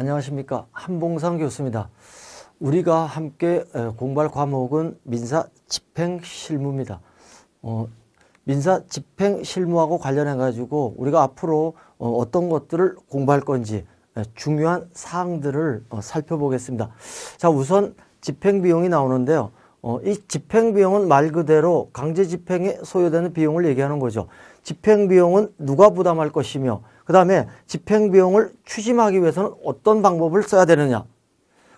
안녕하십니까 한봉상 교수입니다. 우리가 함께 공부할 과목은 민사 집행 실무입니다. 어, 민사 집행 실무하고 관련해 가지고 우리가 앞으로 어, 어떤 것들을 공부할 건지 중요한 사항들을 어, 살펴보겠습니다. 자 우선 집행 비용이 나오는데요. 어, 이 집행 비용은 말 그대로 강제 집행에 소요되는 비용을 얘기하는 거죠. 집행 비용은 누가 부담할 것이며 그 다음에 집행비용을 추심하기 위해서는 어떤 방법을 써야 되느냐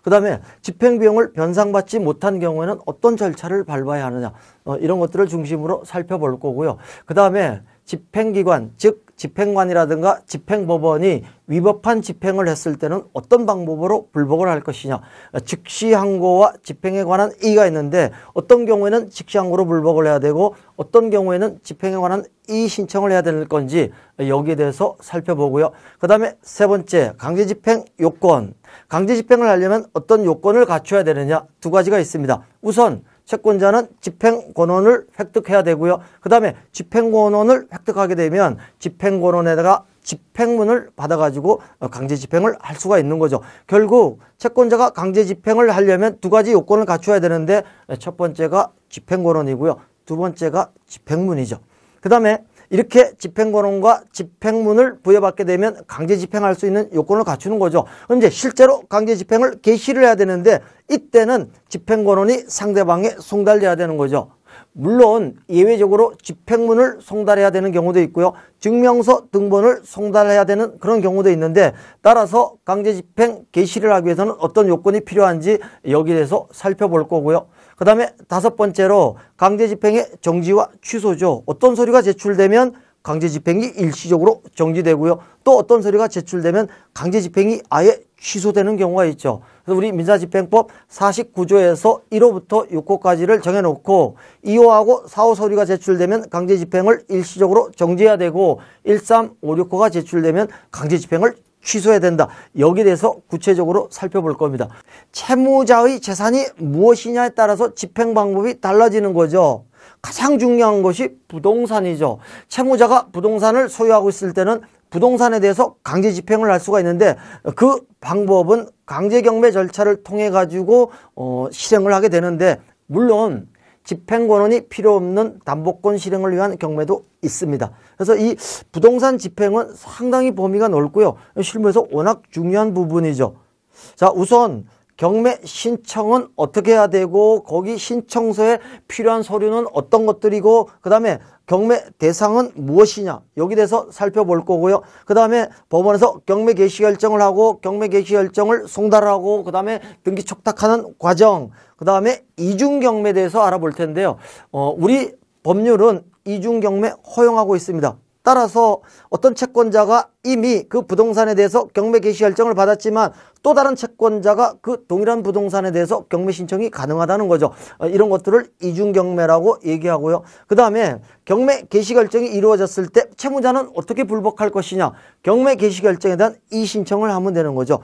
그 다음에 집행비용을 변상받지 못한 경우에는 어떤 절차를 밟아야 하느냐 어, 이런 것들을 중심으로 살펴볼 거고요. 그 다음에 집행기관 즉 집행관이라든가 집행법원이 위법한 집행을 했을 때는 어떤 방법으로 불복을 할 것이냐 즉시항고와 집행에 관한 이가 의 있는데 어떤 경우에는 즉시항고로 불복을 해야 되고 어떤 경우에는 집행에 관한 이의 신청을 해야 될 건지 여기에 대해서 살펴보고요. 그 다음에 세 번째 강제집행 요건 강제집행을 하려면 어떤 요건을 갖춰야 되느냐 두 가지가 있습니다. 우선 채권자는 집행권원을 획득해야 되고요. 그 다음에 집행권원을 획득하게 되면 집행권원에다가 집행문을 받아가지고 어, 강제 집행을 할 수가 있는 거죠. 결국 채권자가 강제 집행을 하려면 두 가지 요건을 갖춰야 되는데 첫 번째가 집행권원이고요. 두 번째가 집행문이죠. 그 다음에 이렇게 집행권원과 집행문을 부여받게 되면 강제 집행할 수 있는 요건을 갖추는 거죠. 그럼 이제 실제로 강제 집행을 개시를 해야 되는데 이때는 집행권원이 상대방에 송달돼야 되는 거죠. 물론 예외적으로 집행문을 송달해야 되는 경우도 있고요. 증명서 등본을 송달해야 되는 그런 경우도 있는데 따라서 강제집행 개시를 하기 위해서는 어떤 요건이 필요한지 여기에 대해서 살펴볼 거고요. 그 다음에 다섯 번째로 강제집행의 정지와 취소죠. 어떤 서류가 제출되면 강제집행이 일시적으로 정지되고요. 또 어떤 서류가 제출되면 강제집행이 아예 취소되는 경우가 있죠. 그래서 우리 민사집행법 49조에서 1호부터 6호까지를 정해놓고 2호하고 4호 서류가 제출되면 강제집행을 일시적으로 정지해야 되고 1, 3, 5, 6호가 제출되면 강제집행을 취소해야 된다. 여기에 대해서 구체적으로 살펴볼 겁니다. 채무자의 재산이 무엇이냐에 따라서 집행 방법이 달라지는 거죠. 가장 중요한 것이 부동산이죠. 채무자가 부동산을 소유하고 있을 때는 부동산에 대해서 강제 집행을 할 수가 있는데 그 방법은 강제 경매 절차를 통해 가지고 어, 실행을 하게 되는데 물론 집행권원이 필요 없는 담보권 실행을 위한 경매도 있습니다. 그래서 이 부동산 집행은 상당히 범위가 넓고요. 실무에서 워낙 중요한 부분이죠. 자, 우선 경매 신청은 어떻게 해야 되고 거기 신청서에 필요한 서류는 어떤 것들이고 그 다음에 경매 대상은 무엇이냐 여기 대해서 살펴볼 거고요. 그 다음에 법원에서 경매 개시 결정을 하고 경매 개시 결정을 송달하고 그 다음에 등기 촉탁하는 과정 그 다음에 이중경매에 대해서 알아볼 텐데요. 어, 우리 법률은 이중경매 허용하고 있습니다. 따라서 어떤 채권자가 이미 그 부동산에 대해서 경매 개시 결정을 받았지만 또 다른 채권자가 그 동일한 부동산에 대해서 경매 신청이 가능하다는 거죠. 어, 이런 것들을 이중경매라고 얘기하고요. 그 다음에 경매 개시 결정이 이루어졌을 때 채무자는 어떻게 불복할 것이냐. 경매 개시 결정에 대한 이신청을 의 하면 되는 거죠.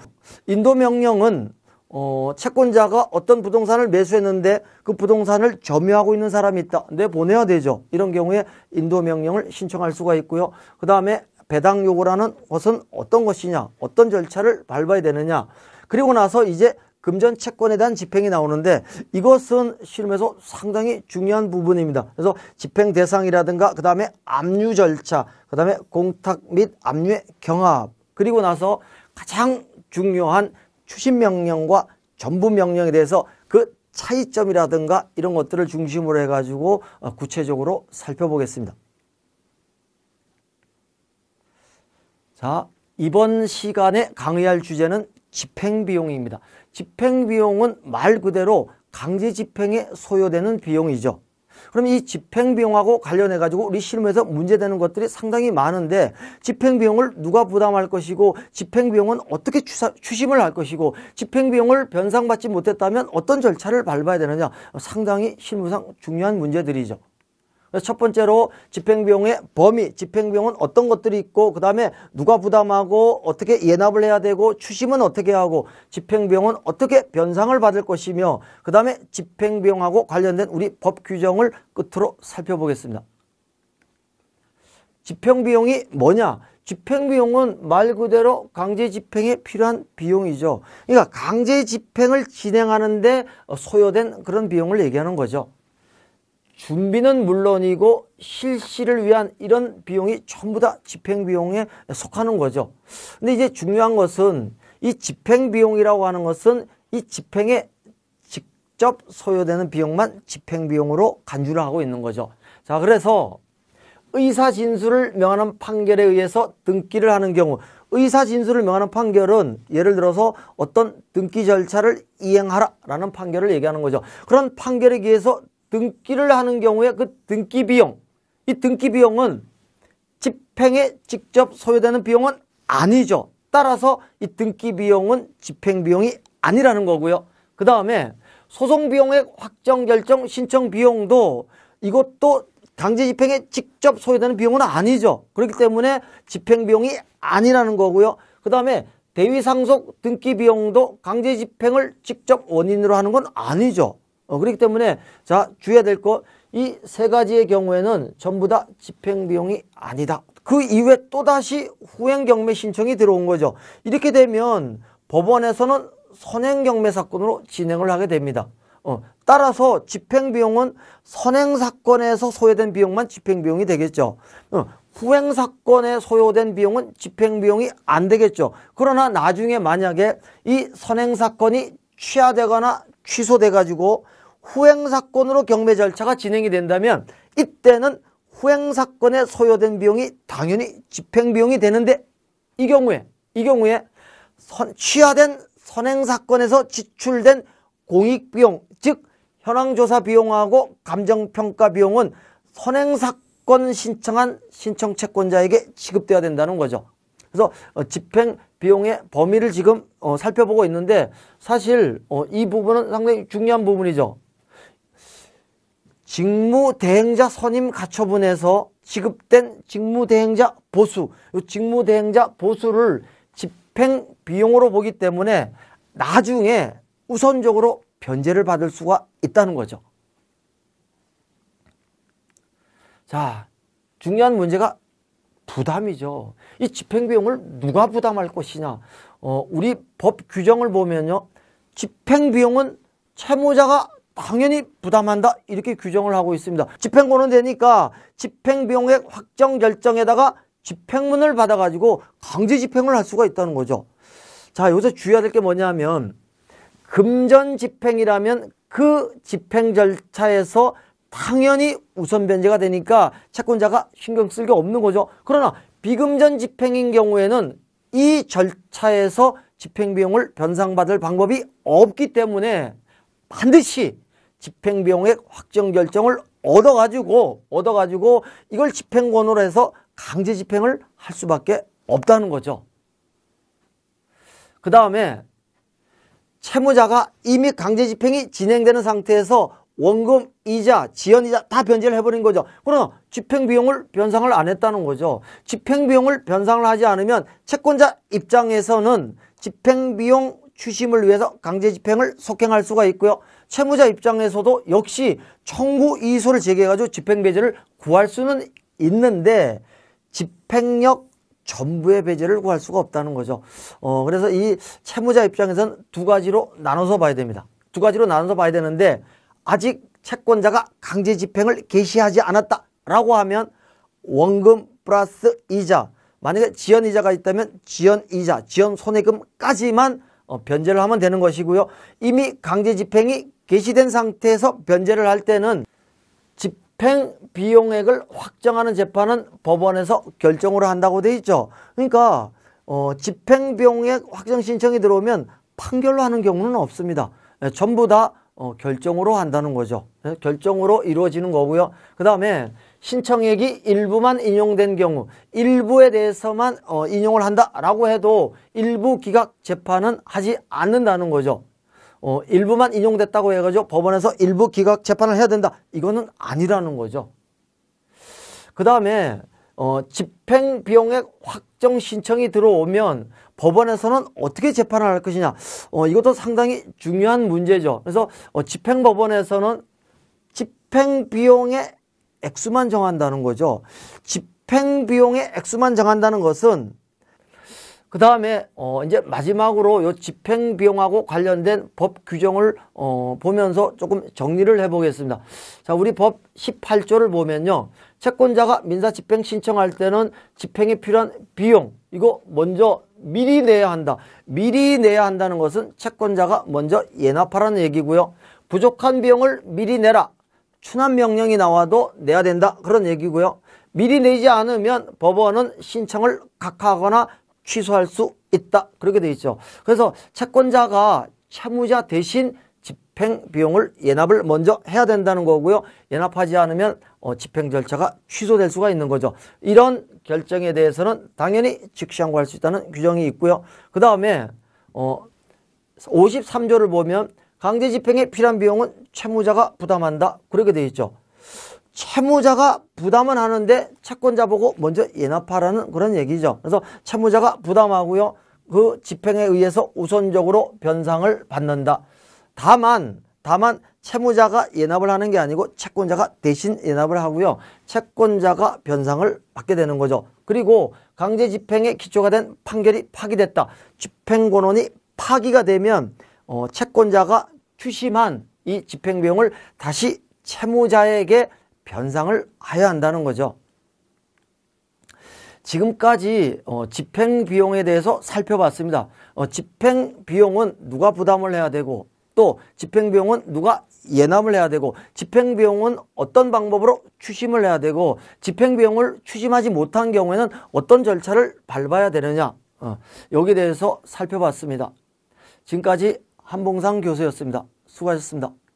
인도명령은 어, 채권자가 어떤 부동산을 매수했는데 그 부동산을 점유하고 있는 사람이 있다. 내보내야 되죠. 이런 경우에 인도 명령을 신청할 수가 있고요. 그 다음에 배당 요구라는 것은 어떤 것이냐, 어떤 절차를 밟아야 되느냐. 그리고 나서 이제 금전 채권에 대한 집행이 나오는데 이것은 실무에서 상당히 중요한 부분입니다. 그래서 집행 대상이라든가 그 다음에 압류 절차, 그 다음에 공탁 및 압류의 경합, 그리고 나서 가장 중요한 추신명령과 전부명령에 대해서 그 차이점이라든가 이런 것들을 중심으로 해가지고 어, 구체적으로 살펴보겠습니다. 자, 이번 시간에 강의할 주제는 집행비용입니다. 집행비용은 말 그대로 강제 집행에 소요되는 비용이죠. 그럼 이 집행비용하고 관련해가지고 우리 실무에서 문제되는 것들이 상당히 많은데 집행비용을 누가 부담할 것이고 집행비용은 어떻게 추사, 추심을 할 것이고 집행비용을 변상받지 못했다면 어떤 절차를 밟아야 되느냐 상당히 실무상 중요한 문제들이죠. 그래서 첫 번째로 집행비용의 범위, 집행비용은 어떤 것들이 있고 그 다음에 누가 부담하고 어떻게 예납을 해야 되고 추심은 어떻게 하고 집행비용은 어떻게 변상을 받을 것이며 그 다음에 집행비용하고 관련된 우리 법 규정을 끝으로 살펴보겠습니다. 집행비용이 뭐냐? 집행비용은 말 그대로 강제 집행에 필요한 비용이죠. 그러니까 강제 집행을 진행하는데 소요된 그런 비용을 얘기하는 거죠. 준비는 물론이고 실시를 위한 이런 비용이 전부 다 집행비용에 속하는 거죠. 근데 이제 중요한 것은 이 집행비용이라고 하는 것은 이 집행에 직접 소요되는 비용만 집행비용으로 간주를 하고 있는 거죠. 자, 그래서 의사 진술을 명하는 판결에 의해서 등기를 하는 경우 의사 진술을 명하는 판결은 예를 들어서 어떤 등기 절차를 이행하라라는 판결을 얘기하는 거죠. 그런 판결에 의해서 등기를 하는 경우에 그 등기 비용 이 등기 비용은 집행에 직접 소요되는 비용은 아니죠. 따라서 이 등기 비용은 집행 비용이 아니라는 거고요. 그 다음에 소송 비용액 확정 결정 신청 비용도 이것도 강제 집행에 직접 소요되는 비용은 아니죠. 그렇기 때문에 집행 비용이 아니라는 거고요. 그 다음에 대위 상속 등기 비용도 강제 집행을 직접 원인으로 하는 건 아니죠. 어, 그렇기 때문에 자 주의해야 될거이세 가지의 경우에는 전부 다 집행비용이 아니다. 그 이후에 또다시 후행경매 신청이 들어온 거죠. 이렇게 되면 법원에서는 선행경매 사건으로 진행을 하게 됩니다. 어, 따라서 집행비용은 선행사건에서 소요된 비용만 집행비용이 되겠죠. 어, 후행사건에 소요된 비용은 집행비용이 안 되겠죠. 그러나 나중에 만약에 이 선행사건이 취하되거나 취소돼가지고 후행사건으로 경매 절차가 진행이 된다면 이때는 후행사건에 소요된 비용이 당연히 집행비용이 되는데 이 경우에 이 경우에 선, 취하된 선행사건에서 지출된 공익비용 즉 현황조사 비용하고 감정평가 비용은 선행사건 신청한 신청 채권자에게 지급되어야 된다는 거죠. 그래서 어, 집행 비용의 범위를 지금 어, 살펴보고 있는데 사실 어, 이 부분은 상당히 중요한 부분이죠. 직무대행자 선임 가처분에서 지급된 직무대행자 보수, 직무대행자 보수를 집행비용으로 보기 때문에 나중에 우선적으로 변제를 받을 수가 있다는 거죠. 자, 중요한 문제가 부담이죠. 이 집행비용을 누가 부담할 것이냐. 어, 우리 법 규정을 보면요. 집행비용은 채무자가 당연히 부담한다 이렇게 규정을 하고 있습니다. 집행권은 되니까 집행비용액 확정 결정에다가 집행문을 받아가지고 강제 집행을 할 수가 있다는 거죠. 자 여기서 주의해야 될 게 뭐냐면 금전 집행이라면 그 집행 절차에서 당연히 우선 변제가 되니까 채권자가 신경 쓸 게 없는 거죠. 그러나 비금전 집행인 경우에는 이 절차에서 집행비용을 변상받을 방법이 없기 때문에 반드시 집행비용액 확정 결정을 얻어가지고 얻어가지고 이걸 집행권으로 해서 강제 집행을 할 수밖에 없다는 거죠. 그 다음에 채무자가 이미 강제 집행이 진행되는 상태에서 원금, 이자, 지연이자 다 변제를 해버린 거죠. 그러나 집행비용을 변상을 안 했다는 거죠. 집행비용을 변상을 하지 않으면 채권자 입장에서는 집행비용 추심을 위해서 강제 집행을 속행할 수가 있고요. 채무자 입장에서도 역시 청구 이소를 제기해가지고 집행 배제를 구할 수는 있는데 집행력 전부의 배제를 구할 수가 없다는 거죠. 어, 그래서 이 채무자 입장에서는 두 가지로 나눠서 봐야 됩니다. 두 가지로 나눠서 봐야 되는데 아직 채권자가 강제 집행을 개시하지 않았다라고 하면 원금 플러스 이자 만약에 지연 이자가 있다면 지연 이자, 지연 손해금까지만 어, 변제를 하면 되는 것이고요. 이미 강제 집행이 개시된 상태에서 변제를 할 때는 집행 비용액을 확정하는 재판은 법원에서 결정으로 한다고 돼 있죠. 그러니까 어, 집행 비용액 확정 신청이 들어오면 판결로 하는 경우는 없습니다. 예, 전부 다 어, 결정으로 한다는 거죠. 예? 결정으로 이루어지는 거고요. 그 다음에 신청액이 일부만 인용된 경우 일부에 대해서만 어, 인용을 한다라고 해도 일부 기각 재판은 하지 않는다는 거죠. 어, 일부만 인용됐다고 해가지고 법원에서 일부 기각 재판을 해야 된다. 이거는 아니라는 거죠. 그 다음에 어, 집행 비용액 확정 신청이 들어오면 법원에서는 어떻게 재판을 할 것이냐. 어, 이것도 상당히 중요한 문제죠. 그래서 어, 집행 법원에서는 집행 비용의 액수만 정한다는 거죠. 집행 비용의 액수만 정한다는 것은 그 다음에 어 이제 마지막으로 요 집행 비용하고 관련된 법 규정을 어 보면서 조금 정리를 해 보겠습니다. 자, 우리 법 18조를 보면요. 채권자가 민사 집행 신청할 때는 집행에 필요한 비용 이거 먼저 미리 내야 한다. 미리 내야 한다는 것은 채권자가 먼저 예납하라는 얘기고요. 부족한 비용을 미리 내라. 추한 명령이 나와도 내야 된다. 그런 얘기고요. 미리 내지 않으면 법원은 신청을 각하하거나 취소할 수 있다. 그렇게 되어 있죠. 그래서 채권자가 채무자 대신 집행 비용을 예납을 먼저 해야 된다는 거고요. 예납하지 않으면 어, 집행 절차가 취소될 수가 있는 거죠. 이런 결정에 대해서는 당연히 즉시 항고할 수 있다는 규정이 있고요. 그 다음에 어, 53조를 보면 강제 집행에 필요한 비용은 채무자가 부담한다. 그렇게 되어 있죠. 채무자가 부담은 하는데 채권자 보고 먼저 예납하라는 그런 얘기죠. 그래서 채무자가 부담하고요. 그 집행에 의해서 우선적으로 변상을 받는다. 다만 다만 채무자가 예납을 하는 게 아니고 채권자가 대신 예납을 하고요. 채권자가 변상을 받게 되는 거죠. 그리고 강제 집행의 기초가 된 판결이 파기됐다. 집행권원이 파기가 되면 어, 채권자가 추심한 이 집행비용을 다시 채무자에게 변상을 해야 한다는 거죠. 지금까지 어, 집행비용에 대해서 살펴봤습니다. 어, 집행비용은 누가 부담을 해야 되고 또 집행비용은 누가 예납을 해야 되고 집행비용은 어떤 방법으로 추심을 해야 되고 집행비용을 추심하지 못한 경우에는 어떤 절차를 밟아야 되느냐 어, 여기에 대해서 살펴봤습니다. 지금까지 한봉상 교수였습니다. 수고하셨습니다.